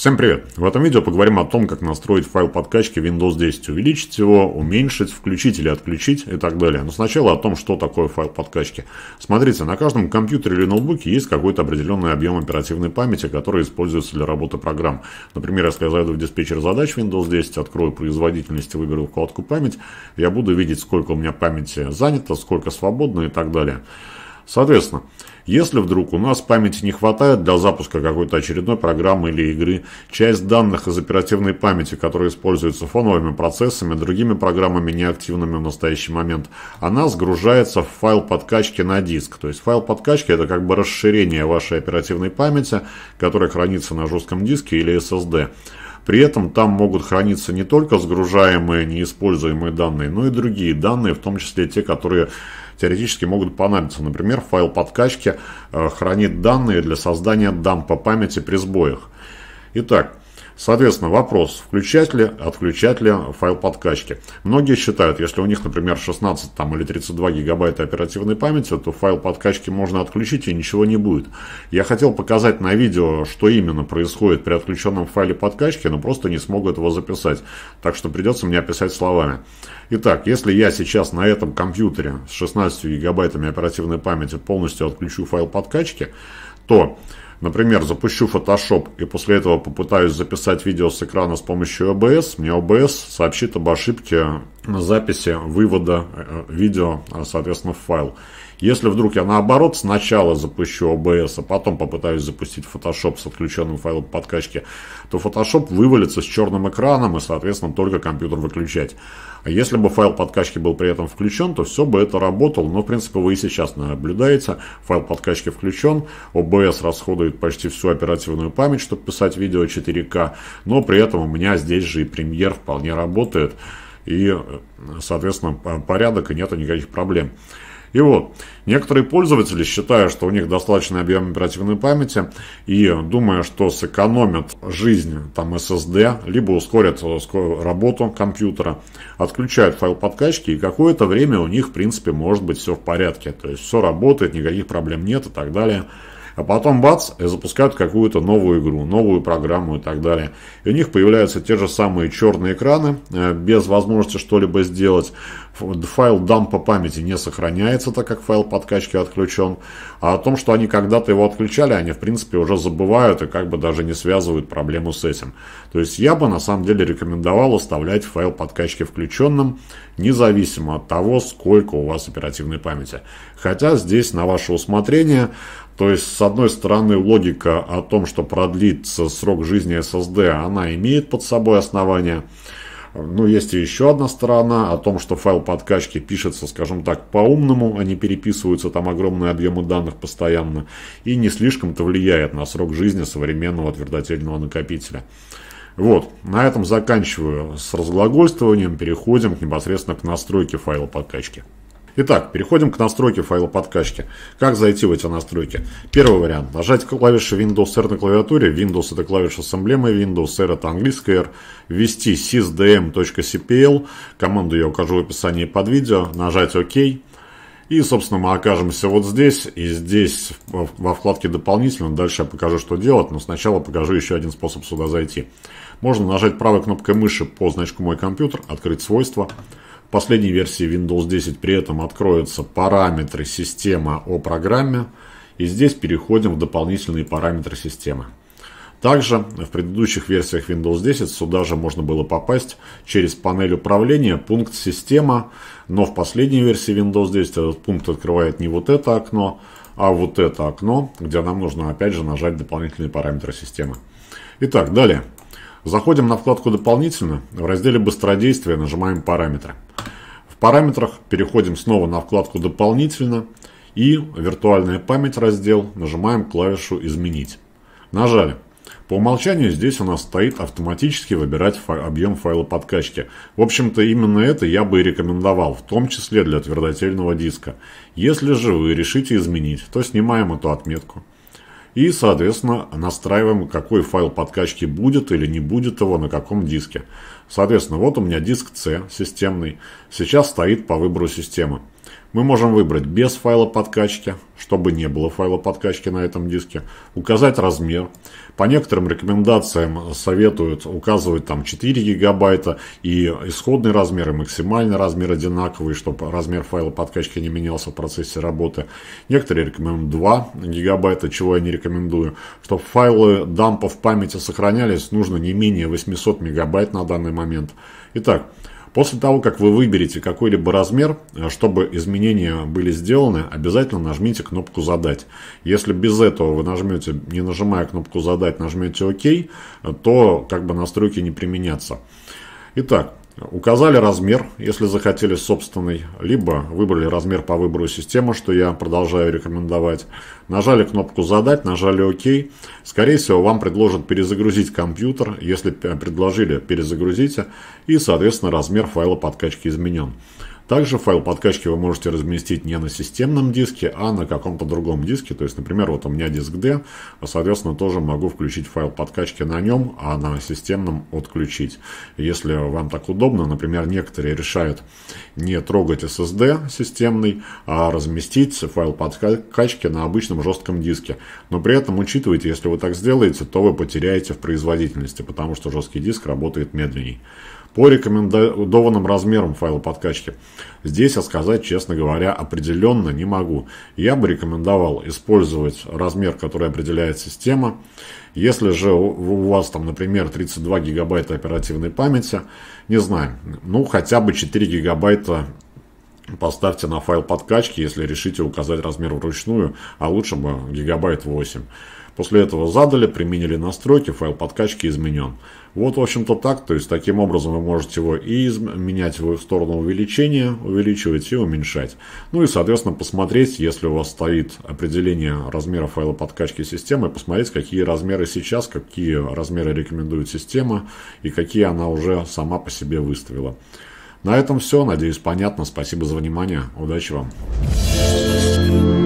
Всем привет! В этом видео поговорим о том, как настроить файл подкачки Windows 10, увеличить его, уменьшить, включить или отключить и так далее. Но сначала о том, что такое файл подкачки. Смотрите, на каждом компьютере или ноутбуке есть какой-то определенный объем оперативной памяти, который используется для работы программ. Например, если я зайду в диспетчер задач Windows 10, открою производительность и выберу вкладку «Память», я буду видеть, сколько у меня памяти занято, сколько свободно и так далее. Соответственно, если вдруг у нас памяти не хватает для запуска какой-то очередной программы или игры, часть данных из оперативной памяти, которая используется фоновыми процессами, другими программами неактивными в настоящий момент, она сгружается в файл подкачки на диск. То есть файл подкачки это как бы расширение вашей оперативной памяти, которая хранится на жестком диске или SSD. При этом там могут храниться не только сгружаемые, неиспользуемые данные, но и другие данные, в том числе те, которые теоретически могут понадобиться. Например, файл подкачки э, хранит данные для создания дампа памяти при сбоях. Итак, Соответственно, вопрос, включать ли, отключать ли файл подкачки. Многие считают, если у них, например, 16 там, или 32 гигабайта оперативной памяти, то файл подкачки можно отключить и ничего не будет. Я хотел показать на видео, что именно происходит при отключенном файле подкачки, но просто не смог этого записать. Так что придется мне описать словами. Итак, если я сейчас на этом компьютере с 16 гигабайтами оперативной памяти полностью отключу файл подкачки, то Например, запущу Photoshop и после этого попытаюсь записать видео с экрана с помощью OBS, мне OBS сообщит об ошибке записи вывода э, видео, а, соответственно, в файл. Если вдруг я наоборот сначала запущу OBS, а потом попытаюсь запустить Photoshop с отключенным файлом подкачки, то Photoshop вывалится с черным экраном и, соответственно, только компьютер выключать. А если бы файл подкачки был при этом включен, то все бы это работало, но, в принципе, вы и сейчас наблюдаете. Файл подкачки включен, OBS расходует почти всю оперативную память, чтобы писать видео 4К, но при этом у меня здесь же и премьер вполне работает, и, соответственно, порядок, и нету никаких проблем. И вот, некоторые пользователи, считая, что у них достаточный объем оперативной памяти, и думая, что сэкономят жизнь там SSD, либо ускорят э, работу компьютера, отключают файл подкачки, и какое-то время у них, в принципе, может быть все в порядке. То есть все работает, никаких проблем нет и так далее. А потом бац, и запускают какую-то новую игру, новую программу и так далее. И у них появляются те же самые черные экраны, э, без возможности что-либо сделать файл дам по памяти не сохраняется, так как файл подкачки отключен. А о том, что они когда-то его отключали, они в принципе уже забывают и как бы даже не связывают проблему с этим. То есть я бы на самом деле рекомендовал оставлять файл подкачки включенным, независимо от того, сколько у вас оперативной памяти. Хотя здесь на ваше усмотрение, то есть, с одной стороны, логика о том, что продлится срок жизни SSD, она имеет под собой основания. Но есть и еще одна сторона о том, что файл подкачки пишется, скажем так, по-умному, они а переписываются там огромные объемы данных постоянно и не слишком-то влияет на срок жизни современного твердотельного накопителя. Вот, на этом заканчиваю с разглагольствованием, переходим непосредственно к настройке файла подкачки. Итак, переходим к настройке файла подкачки. Как зайти в эти настройки? Первый вариант. Нажать клавиши Windows R на клавиатуре. Windows это клавиша с эмблемой Windows, R это английская R. Ввести sysdm.cpl. Команду я укажу в описании под видео. Нажать ОК. И, собственно, мы окажемся вот здесь. И здесь во вкладке «Дополнительно». Дальше я покажу, что делать. Но сначала покажу еще один способ сюда зайти. Можно нажать правой кнопкой мыши по значку «Мой компьютер», открыть свойства последней версии Windows 10 при этом откроются параметры системы о программе. И здесь переходим в дополнительные параметры системы. Также в предыдущих версиях Windows 10 сюда же можно было попасть через панель управления, пункт «Система», но в последней версии Windows 10 этот пункт открывает не вот это окно, а вот это окно, где нам нужно опять же нажать дополнительные параметры системы. Итак, далее. Заходим на вкладку «Дополнительно», в разделе «Быстродействие» нажимаем «Параметры» параметрах переходим снова на вкладку «Дополнительно» и «Виртуальная память» раздел нажимаем клавишу «Изменить». Нажали. По умолчанию здесь у нас стоит автоматически выбирать файл, объем файла подкачки. В общем-то, именно это я бы и рекомендовал, в том числе для твердотельного диска. Если же вы решите изменить, то снимаем эту отметку и, соответственно, настраиваем, какой файл подкачки будет или не будет его на каком диске. Соответственно, вот у меня диск C системный, сейчас стоит по выбору системы мы можем выбрать без файла подкачки, чтобы не было файла подкачки на этом диске, указать размер. По некоторым рекомендациям советуют указывать там 4 гигабайта и исходный размер, и максимальный размер одинаковый, чтобы размер файла подкачки не менялся в процессе работы. Некоторые рекомендуют 2 гигабайта, чего я не рекомендую. Чтобы файлы дампа в памяти сохранялись, нужно не менее 800 мегабайт на данный момент. Итак, После того, как вы выберете какой-либо размер, э, чтобы изменения были сделаны, обязательно нажмите кнопку «Задать». Если без этого вы нажмете, не нажимая кнопку «Задать», нажмете «Ок», э, то как бы настройки не применятся. Итак, Указали размер, если захотели собственный, либо выбрали размер по выбору системы, что я продолжаю рекомендовать. Нажали кнопку «Задать», нажали «Ок». Скорее всего, вам предложат перезагрузить компьютер, если предложили, перезагрузите, и, соответственно, размер файла подкачки изменен. Также файл подкачки вы можете разместить не на системном диске, а на каком-то другом диске. То есть, например, вот у меня диск D, а, соответственно, тоже могу включить файл подкачки на нем, а на системном отключить. Если вам так удобно, например, некоторые решают не трогать SSD системный, а разместить файл подкачки на обычном жестком диске. Но при этом учитывайте, если вы так сделаете, то вы потеряете в производительности, потому что жесткий диск работает медленней по рекомендованным размерам файла подкачки. Здесь я сказать, честно говоря, определенно не могу. Я бы рекомендовал использовать размер, который определяет система. Если же у вас там, например, 32 гигабайта оперативной памяти, не знаю, ну хотя бы 4 гигабайта поставьте на файл подкачки, если решите указать размер вручную, а лучше бы гигабайт 8. После этого задали, применили настройки, файл подкачки изменен. Вот, в общем-то, так. То есть, таким образом вы можете его и менять его в сторону увеличения, увеличивать и уменьшать. Ну и, соответственно, посмотреть, если у вас стоит определение размера файла подкачки системы, посмотреть, какие размеры сейчас, какие размеры рекомендует система и какие она уже сама по себе выставила. На этом все. Надеюсь, понятно. Спасибо за внимание. Удачи вам.